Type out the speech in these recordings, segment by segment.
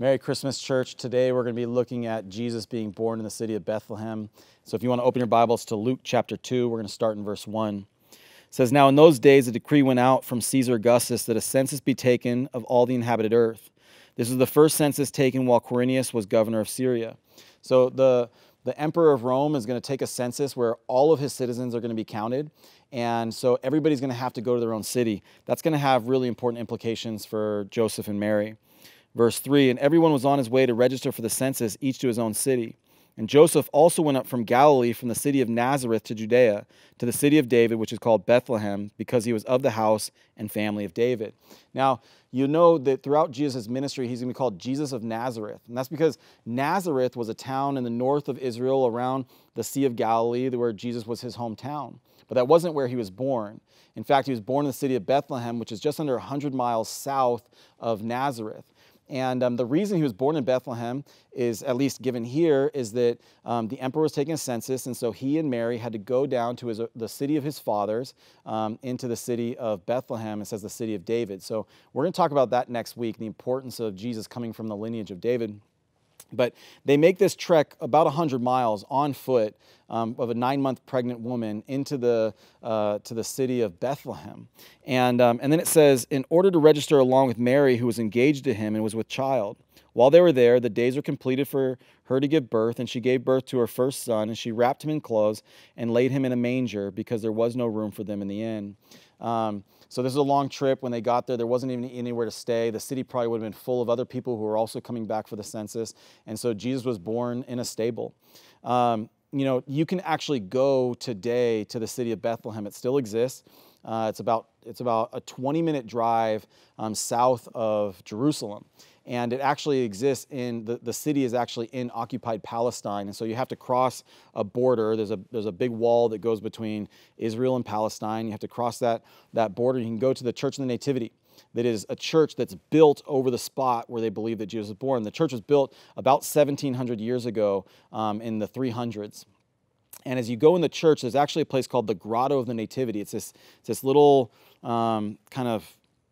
Merry Christmas, church. Today we're going to be looking at Jesus being born in the city of Bethlehem. So if you want to open your Bibles to Luke chapter 2, we're going to start in verse 1. It says, Now in those days a decree went out from Caesar Augustus that a census be taken of all the inhabited earth. This was the first census taken while Quirinius was governor of Syria. So the the emperor of Rome is going to take a census where all of his citizens are going to be counted. And so everybody's going to have to go to their own city. That's going to have really important implications for Joseph and Mary. Verse 3 And everyone was on his way to register for the census, each to his own city. And Joseph also went up from Galilee, from the city of Nazareth to Judea, to the city of David, which is called Bethlehem, because he was of the house and family of David. Now, you know that throughout Jesus' ministry, he's going to be called Jesus of Nazareth. And that's because Nazareth was a town in the north of Israel around the Sea of Galilee, where Jesus was his hometown. But that wasn't where he was born. In fact, he was born in the city of Bethlehem, which is just under 100 miles south of Nazareth. And um, the reason he was born in Bethlehem is, at least given here, is that um, the emperor was taking a census, and so he and Mary had to go down to his, the city of his fathers um, into the city of Bethlehem. It says the city of David. So we're going to talk about that next week, the importance of Jesus coming from the lineage of David. But they make this trek about 100 miles on foot um, of a nine-month pregnant woman into the uh, to the city of Bethlehem, and um, and then it says, in order to register along with Mary, who was engaged to him and was with child. While they were there, the days were completed for her to give birth, and she gave birth to her first son, and she wrapped him in clothes and laid him in a manger because there was no room for them in the inn. Um, so this was a long trip. When they got there, there wasn't even anywhere to stay. The city probably would have been full of other people who were also coming back for the census, and so Jesus was born in a stable. Um, you know, you can actually go today to the city of Bethlehem. It still exists. Uh, it's about it's about a 20 minute drive um, south of Jerusalem, and it actually exists in the, the city is actually in occupied Palestine, and so you have to cross a border. There's a there's a big wall that goes between Israel and Palestine. You have to cross that that border. You can go to the Church of the Nativity that is a church that's built over the spot where they believe that Jesus was born. The church was built about 1700 years ago um, in the 300s. And as you go in the church, there's actually a place called the Grotto of the Nativity. It's this, it's this little um, kind of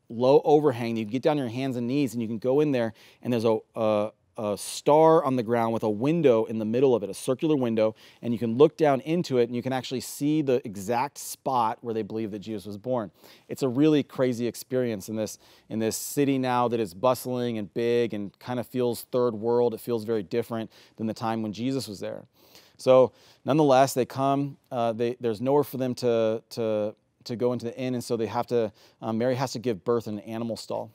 low overhang. You get down on your hands and knees and you can go in there, and there's a, a a star on the ground with a window in the middle of it, a circular window, and you can look down into it and you can actually see the exact spot where they believe that Jesus was born. It's a really crazy experience in this, in this city now that is bustling and big and kind of feels third world. It feels very different than the time when Jesus was there. So nonetheless, they come, uh, they, there's nowhere for them to, to, to go into the inn, and so they have to, um, Mary has to give birth in an animal stall.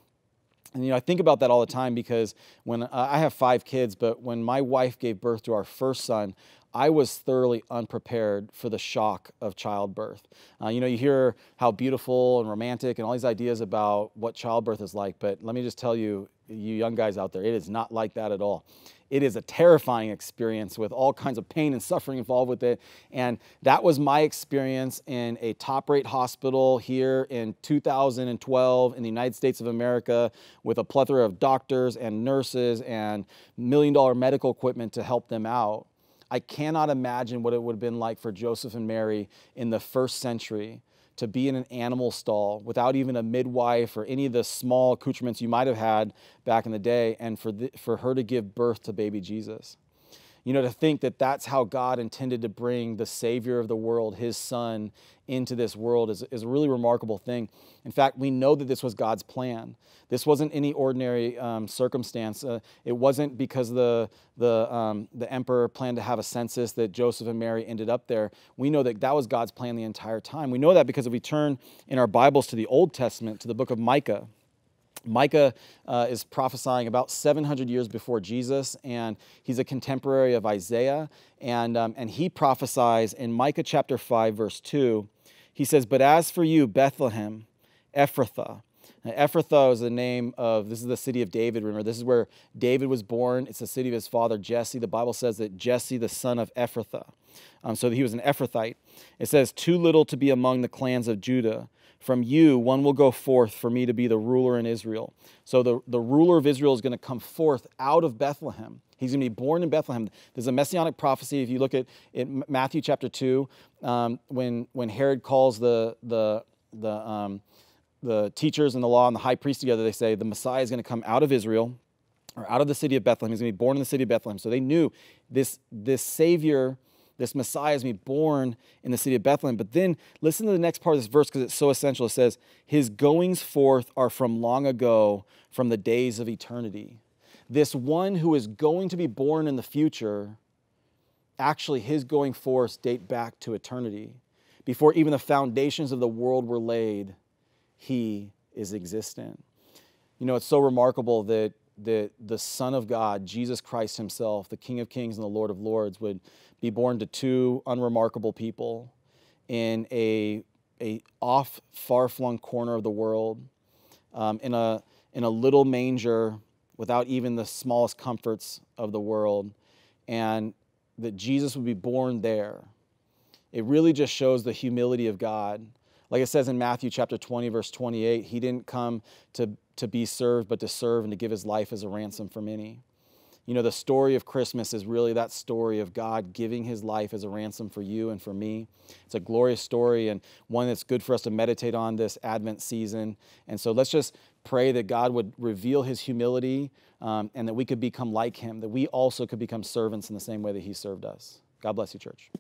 And you know, I think about that all the time because when uh, I have five kids, but when my wife gave birth to our first son, I was thoroughly unprepared for the shock of childbirth. Uh, you know, you hear how beautiful and romantic and all these ideas about what childbirth is like, but let me just tell you, you young guys out there, it is not like that at all. It is a terrifying experience with all kinds of pain and suffering involved with it. And that was my experience in a top rate hospital here in 2012 in the United States of America with a plethora of doctors and nurses and million dollar medical equipment to help them out. I cannot imagine what it would have been like for Joseph and Mary in the first century to be in an animal stall without even a midwife or any of the small accoutrements you might have had back in the day, and for, the, for her to give birth to baby Jesus. You know, to think that that's how God intended to bring the Savior of the world, His Son, into this world is, is a really remarkable thing. In fact, we know that this was God's plan. This wasn't any ordinary um, circumstance. Uh, it wasn't because the, the, um, the emperor planned to have a census that Joseph and Mary ended up there. We know that that was God's plan the entire time. We know that because if we turn in our Bibles to the Old Testament, to the book of Micah, Micah uh, is prophesying about 700 years before Jesus, and he's a contemporary of Isaiah. And, um, and he prophesies in Micah chapter 5, verse 2. He says, But as for you, Bethlehem, Ephrathah, now, Ephrathah is the name of, this is the city of David. Remember, this is where David was born. It's the city of his father, Jesse. The Bible says that Jesse, the son of Ephrathah, um, so he was an Ephrathite. It says, too little to be among the clans of Judah, from you, one will go forth for me to be the ruler in Israel. So the, the ruler of Israel is going to come forth out of Bethlehem. He's going to be born in Bethlehem. There's a messianic prophecy. If you look at, in Matthew chapter 2, um, when, when Herod calls the, the, the, um, the teachers and the law and the high priest together, they say, The Messiah is going to come out of Israel or out of the city of Bethlehem. He's going to be born in the city of Bethlehem. So they knew this, this Savior this Messiah is me to be born in the city of Bethlehem. But then listen to the next part of this verse because it's so essential. It says, His goings forth are from long ago, from the days of eternity. This one who is going to be born in the future, actually, his going forth date back to eternity. Before even the foundations of the world were laid, he is existent. You know, it's so remarkable that that the Son of God, Jesus Christ Himself, the King of Kings and the Lord of Lords, would be born to two unremarkable people in a, a off, far flung corner of the world, um, in, a, in a little manger without even the smallest comforts of the world, and that Jesus would be born there. It really just shows the humility of God like it says in Matthew chapter 20, verse 28, he didn't come to, to be served, but to serve and to give his life as a ransom for many. You know, the story of Christmas is really that story of God giving his life as a ransom for you and for me. It's a glorious story and one that's good for us to meditate on this Advent season. And so let's just pray that God would reveal his humility um, and that we could become like him, that we also could become servants in the same way that he served us. God bless you, church.